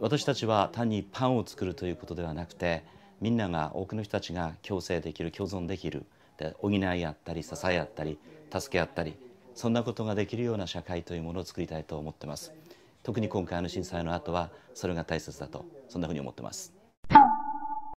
私たちは単にパンを作るということではなくてみんなが多くの人たちが共生できる共存できるで補い合ったり支え合ったり助け合ったりそんなことができるような社会というものを作りたいと思ってます特に今回の震災の後はそれが大切だとそんなふうに思ってます